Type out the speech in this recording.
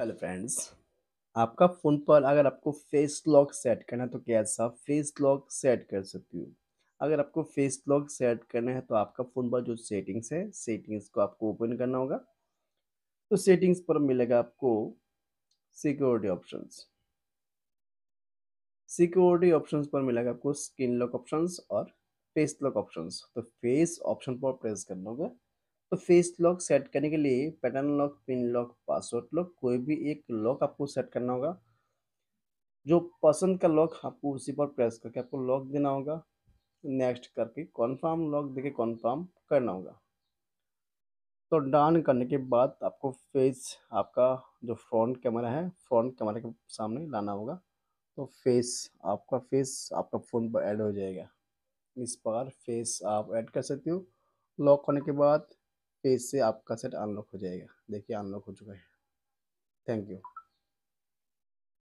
hello friends आपका phone पर अगर आपको फेस लॉक सेट करना है तो कैसा फेस लॉक सेट कर सकती हो अगर आपको फेस लॉक सेट करना है तो आपका फ़ोन पर जो सेटिंग्स है सेटिंग्स को आपको ओपन करना होगा तो सेटिंग्स पर मिलेगा आपको सिक्योरिटी ऑप्शंस सिक्योरिटी ऑप्शंस पर मिलेगा आपको स्किन लॉक ऑप्शंस और फेस लॉक ऑप्शंस तो फेस ऑप्शन पर प्रेस करना होगा तो फेस लॉक सेट करने के लिए pattern lock pin lock password lock कोई भी एक लॉक आपको सेट करना होगा जो पसंद का लॉक आपको उसी पर प्रेस करके आपको लॉक देना होगा नेक्स्ट करके कॉन्फर्म लॉक देके कॉन्फर्म करना होगा तो डन करने के बाद आपको फेस आपका जो फ्रंट कैमरा है फ्रंट कैमरा के सामने लाना होगा तो फेस आपका फेस आपका फ़ोन पर ऐड हो जाएगा इस बार फेस आप ऐड कर सकते हो लॉक होने के बाद पेज से आपका सेट अनलॉक हो जाएगा देखिए अनलॉक हो चुका है थैंक यू